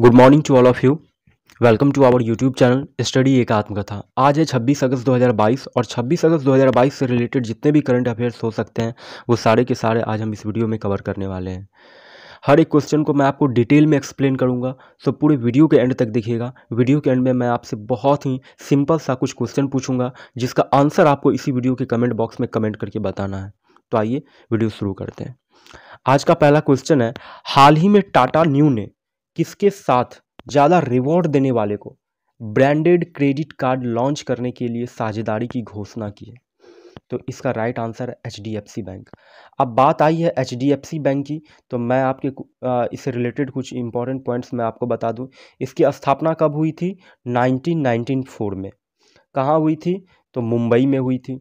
good morning to all of you welcome to our YouTube channel study एक आत्मकथा आज है 26 अगस्त 2022 और 26 अगस्त 2022 से रिलेटेड जितने भी करंट अफेयर्स हो सकते हैं वो सारे के सारे आज हम इस वीडियो में कवर करने वाले हैं हर एक क्वेश्चन को मैं आपको डिटेल में एक्सप्लेन करूंगा सो पूरे वीडियो के एंड तक देखिएगा वीडियो के एंड में मैं आपसे बहुत ही सिंपल सा कुछ क्वेश्चन पूछूंगा जिसका आंसर आपको इसी वीडियो के कमेंट बॉक्स में कमेंट करके बताना है तो आइए वीडियो शुरू करते हैं आज का पहला क्वेश्चन है हाल ही में टाटा न्यू ने किसके साथ ज़्यादा रिवॉर्ड देने वाले को ब्रांडेड क्रेडिट कार्ड लॉन्च करने के लिए साझेदारी की घोषणा की है तो इसका राइट आंसर है एच बैंक अब बात आई है H D F C bank की तो मैं आपके इससे रिलेटेड कुछ इंपॉर्टेंट पॉइंट्स मैं आपको बता दूं इसकी स्थापना कब हुई थी 1994 में कहाँ हुई थी तो मुंबई में हुई थी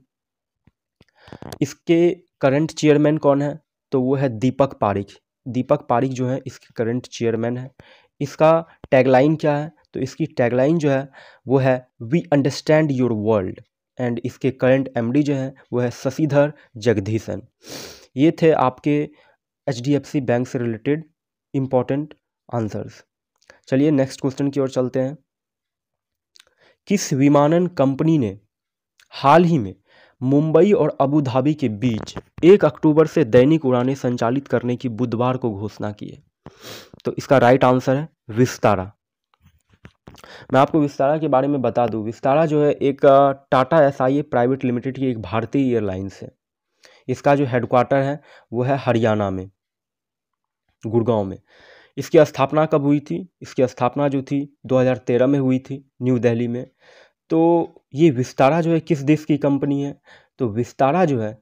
इसके करंट चेयरमैन कौन है तो वो है दीपक पारिख दीपक पारिक जो है इसके करंट चेयरमैन है इसका टैगलाइन क्या है तो इसकी टैगलाइन जो है वो है we understand your world and इसके करंट एमडी जो है वो है शशिधर जगदीशन ये थे आपके एच बैंक से रिलेटेड इम्पॉर्टेंट आंसर्स चलिए नेक्स्ट क्वेश्चन की ओर चलते हैं किस विमानन कंपनी ने हाल ही में मुंबई और अबू धाबी के बीच एक अक्टूबर से दैनिक उड़ानें संचालित करने की बुधवार को घोषणा की है तो इसका राइट आंसर है विस्तारा मैं आपको विस्तारा के बारे में बता दूं विस्तारा जो है एक टाटा एस प्राइवेट लिमिटेड की एक भारतीय एयरलाइंस है इसका जो हेडक्वार्टर है वो है हरियाणा में गुड़गांव में इसकी स्थापना कब हुई थी इसकी स्थापना जो थी 2013 में हुई थी न्यू दिल्ली में तो ये विस्तारा जो है किस देश की कंपनी है तो विस्तारा जो है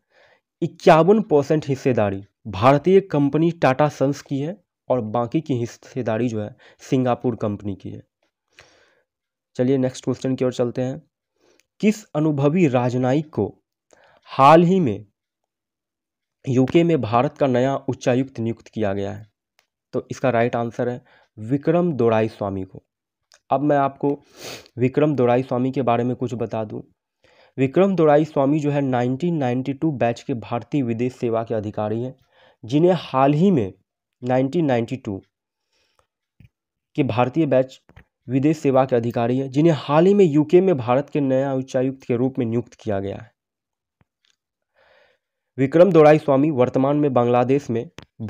इक्यावन परसेंट हिस्सेदारी भारतीय कंपनी टाटा सन्स की है और बाकी की हिस्सेदारी जो है सिंगापुर कंपनी की है चलिए नेक्स्ट क्वेश्चन की ओर चलते हैं किस अनुभवी राजनयिक को हाल ही में यूके में भारत का नया उच्चायुक्त नियुक्त किया गया है तो इसका राइट आंसर है विक्रम दोराई स्वामी को अब मैं आपको विक्रम दोराई स्वामी के बारे में कुछ बता दूं विक्रम दोराई स्वामी जो है 1992 बैच के भारतीय विदेश सेवा के अधिकारी हैं जिन्हें हाल ही में 1992 के भारतीय बैच विदेश सेवा के अधिकारी हैं जिन्हें हाल ही में यूके में भारत के नया उच्चायुक्त के रूप में नियुक्त किया गया है विक्रम दोराई स्वामी वर्तमान में बांग्लादेश में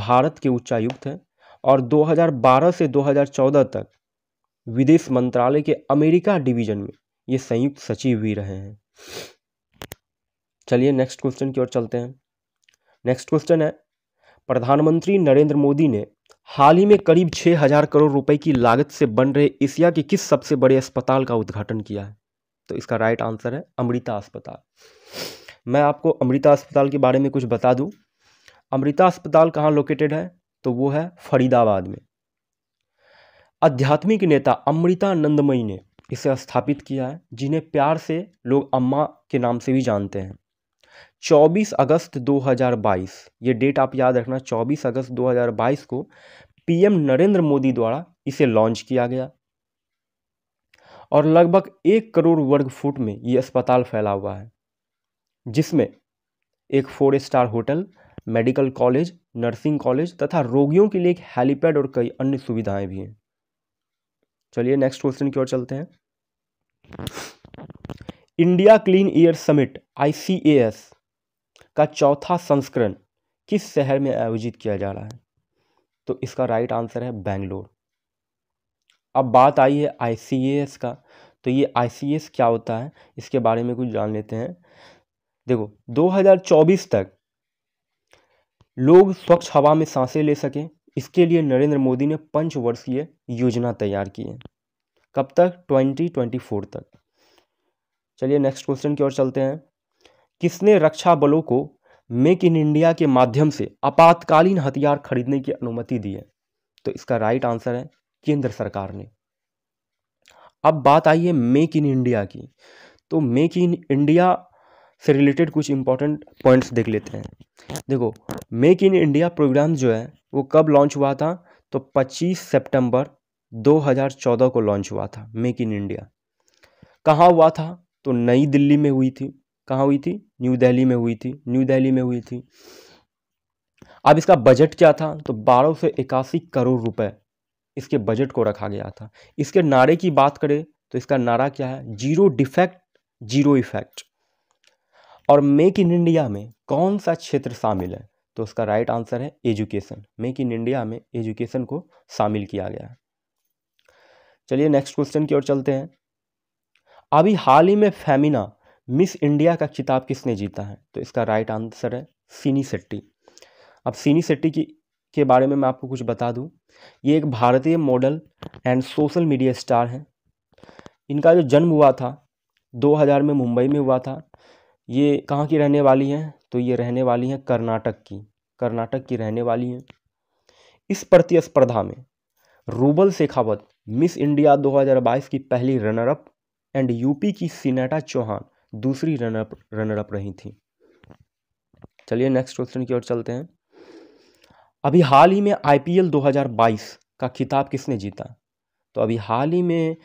भारत के उच्चायुक्त हैं और 2012 से 2014 तक विदेश मंत्रालय के अमेरिका डिवीजन में ये संयुक्त सचिव भी रहे हैं चलिए नेक्स्ट क्वेश्चन की ओर चलते हैं नेक्स्ट क्वेश्चन है प्रधानमंत्री नरेंद्र मोदी ने हाल ही में करीब छः हजार करोड़ रुपए की लागत से बन रहे एशिया के किस सबसे बड़े अस्पताल का उद्घाटन किया है तो इसका राइट आंसर है अमृता अस्पताल मैं आपको अमृता अस्पताल के बारे में कुछ बता दूं अमृता अस्पताल कहाँ लोकेटेड है तो वो है फरीदाबाद में आध्यात्मिक नेता अमृता नंदमयी ने इसे स्थापित किया है जिन्हें प्यार से लोग अम्मा के नाम से भी जानते हैं 24 अगस्त 2022 ये डेट आप याद रखना 24 अगस्त 2022 को पीएम नरेंद्र मोदी द्वारा इसे लॉन्च किया गया और लगभग एक करोड़ वर्ग फुट में ये अस्पताल फैला हुआ है जिसमें एक four star hotel medical college nursing college तथा रोगियों के लिए एक हेलीपैड और कई अन्य सुविधाएं भी हैं चलिए नेक्स्ट क्वेश्चन की ओर चलते हैं इंडिया क्लीन एयर समिट आई का चौथा संस्करण किस शहर में आयोजित किया जा रहा है तो इसका राइट आंसर है बेंगलोर अब बात आई है आई का तो ये आई क्या होता है इसके बारे में कुछ जान लेते हैं देखो 2024 तक लोग स्वच्छ हवा में सांसें ले सकें इसके लिए नरेंद्र मोदी ने पंचवर्षीय योजना तैयार की है कब तक ट्वेंटी ट्वेंटी फोर तक चलिए नेक्स्ट क्वेश्चन की ओर चलते हैं किसने रक्षा बलों को मेक इन इंडिया के माध्यम से आपातकालीन हथियार खरीदने की अनुमति दी है तो इसका राइट आंसर है केंद्र सरकार ने अब बात आई है मेक इन इंडिया की तो मेक इन इंडिया से रिलेटेड कुछ इंपॉर्टेंट पॉइंट्स देख लेते हैं देखो मेक इन इंडिया प्रोग्राम जो है वो कब लॉन्च हुआ था तो 25 सितंबर 2014 को लॉन्च हुआ था मेक इन इंडिया कहाँ हुआ था तो नई दिल्ली में हुई थी कहाँ हुई थी न्यू दिल्ली में हुई थी न्यू दिल्ली में हुई थी अब इसका बजट क्या था तो बारह सौ इक्यासी करोड़ रुपए इसके बजट को रखा गया था इसके नारे की बात करें तो इसका नारा क्या है जीरो डिफेक्ट जीरो इफेक्ट और मेक इन इंडिया में कौन सा क्षेत्र शामिल है तो उसका राइट आंसर है एजुकेशन मेक इन इंडिया में एजुकेशन को शामिल किया गया है चलिए नेक्स्ट क्वेश्चन की ओर चलते हैं अभी हाल ही में फेमिना मिस इंडिया का किताब किसने जीता है तो इसका राइट आंसर है सीनी सेट्टी अब सीनी सेट्टी की के बारे में मैं आपको कुछ बता दूं ये एक भारतीय model and social media star हैं इनका जो जन्म हुआ था 2000 में मुंबई में हुआ था ये कहाँ की रहने वाली हैं तो ये रहने वाली हैं कर्नाटक की कर्नाटक की रहने वाली हैं इस प्रतिस्पर्धा में रूबल शेखावत मिस इंडिया 2022 की पहली रनरअप एंड यूपी की सिनेटा चौहान दूसरी रनरअप रनरअप रही थी चलिए नेक्स्ट क्वेश्चन की ओर चलते हैं अभी हाल ही में आईपीएल 2022 का खिताब किसने जीता तो अभी हाल ही में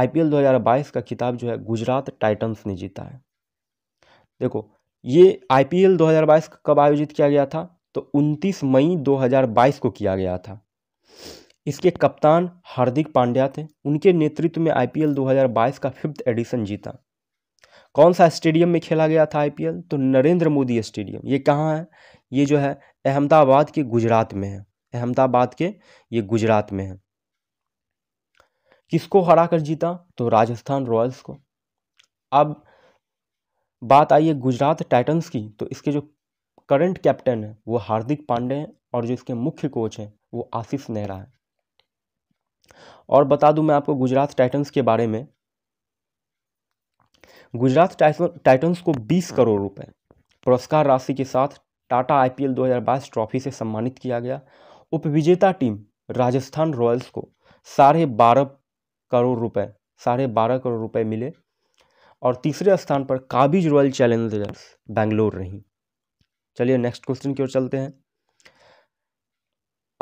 आईपीएल 2022 का खिताब जो है गुजरात टाइटंस ने जीता है देखो ये आई पी एल कब आयोजित किया गया था तो 29 मई 2022 को किया गया था इसके कप्तान हार्दिक पांड्या थे उनके नेतृत्व में आईपीएल 2022 का फिफ्थ एडिशन जीता कौन सा स्टेडियम में खेला गया था आईपीएल तो नरेंद्र मोदी स्टेडियम ये कहाँ है ये जो है अहमदाबाद के गुजरात में है अहमदाबाद के ये गुजरात में है किसको हरा कर जीता तो राजस्थान रॉयल्स को अब बात आई है गुजरात टाइटंस की तो इसके जो करंट कैप्टन है वो हार्दिक पांडे हैं और जो इसके मुख्य कोच हैं वो आशीष नेहरा है और बता दूं मैं आपको गुजरात टाइटंस के बारे में गुजरात टाइटंस को 20 करोड़ रुपए पुरस्कार राशि के साथ टाटा आईपीएल 2022 ट्रॉफी से सम्मानित किया गया उपविजेता टीम राजस्थान रॉयल्स को साढ़े बारह करोड़ रुपए साढ़े बारह करोड़ रुपए मिले और तीसरे स्थान पर काबिज रॉयल चैलेंजर्स बेंगलोर रही चलिए नेक्स्ट क्वेश्चन की ओर चलते हैं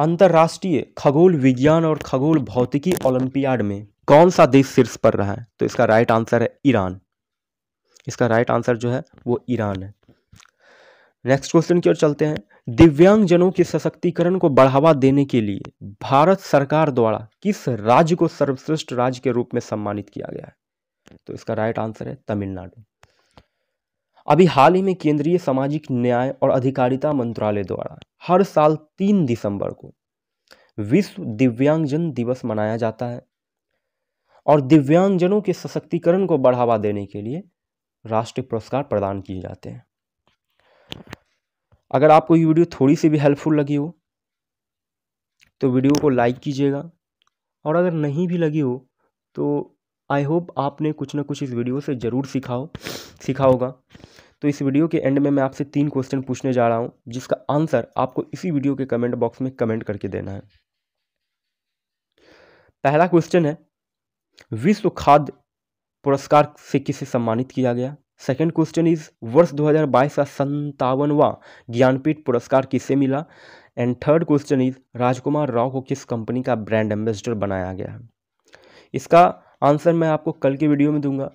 अंतर्राष्ट्रीय खगोल विज्ञान और खगोल भौतिकी ओलंपियाड में कौन सा देश शीर्ष पर रहा है तो इसका राइट आंसर है ईरान इसका राइट आंसर जो है वो ईरान है नेक्स्ट क्वेश्चन की ओर चलते हैं दिव्यांगजनों के सशक्तिकरण को बढ़ावा देने के लिए भारत सरकार द्वारा किस राज्य को सर्वश्रेष्ठ राज्य के रूप में सम्मानित किया गया है तो इसका राइट आंसर है तमिलनाडु अभी हाल ही में केंद्रीय सामाजिक न्याय और अधिकारिता मंत्रालय द्वारा हर साल तीन दिसंबर को विश्व दिव्यांगजन दिवस मनाया जाता है और दिव्यांगजनों के सशक्तिकरण को बढ़ावा देने के लिए राष्ट्रीय पुरस्कार प्रदान किए जाते हैं अगर आपको ये वीडियो थोड़ी सी भी हेल्पफुल लगी हो तो वीडियो को लाइक कीजिएगा और अगर नहीं भी लगी हो तो आई होप आपने कुछ ना कुछ इस वीडियो से ज़रूर सिखाओ सीखा होगा तो इस वीडियो के एंड में मैं आपसे तीन क्वेश्चन पूछने जा रहा हूँ जिसका आंसर आपको इसी वीडियो के कमेंट बॉक्स में कमेंट करके देना है पहला क्वेश्चन है विश्व खाद्य पुरस्कार से किसे सम्मानित किया गया सेकेंड क्वेश्चन इज वर्ष 2022 का संतावनवा ज्ञानपीठ पुरस्कार किसे मिला and third question is Rajkumar Rao को किस कंपनी का ब्रांड एम्बेसडर बनाया गया है इसका आंसर मैं आपको कल के वीडियो में दूंगा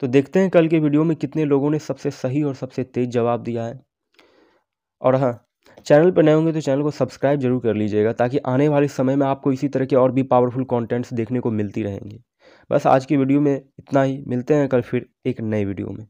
तो देखते हैं कल के वीडियो में कितने लोगों ने सबसे सही और सबसे तेज़ जवाब दिया है और हाँ चैनल पर नए होंगे तो चैनल को सब्सक्राइब जरूर कर लीजिएगा ताकि आने वाले समय में आपको इसी तरह के और भी पावरफुल कॉन्टेंट्स देखने को मिलती रहेंगे बस आज की वीडियो में इतना ही मिलते हैं कल फिर एक नए वीडियो में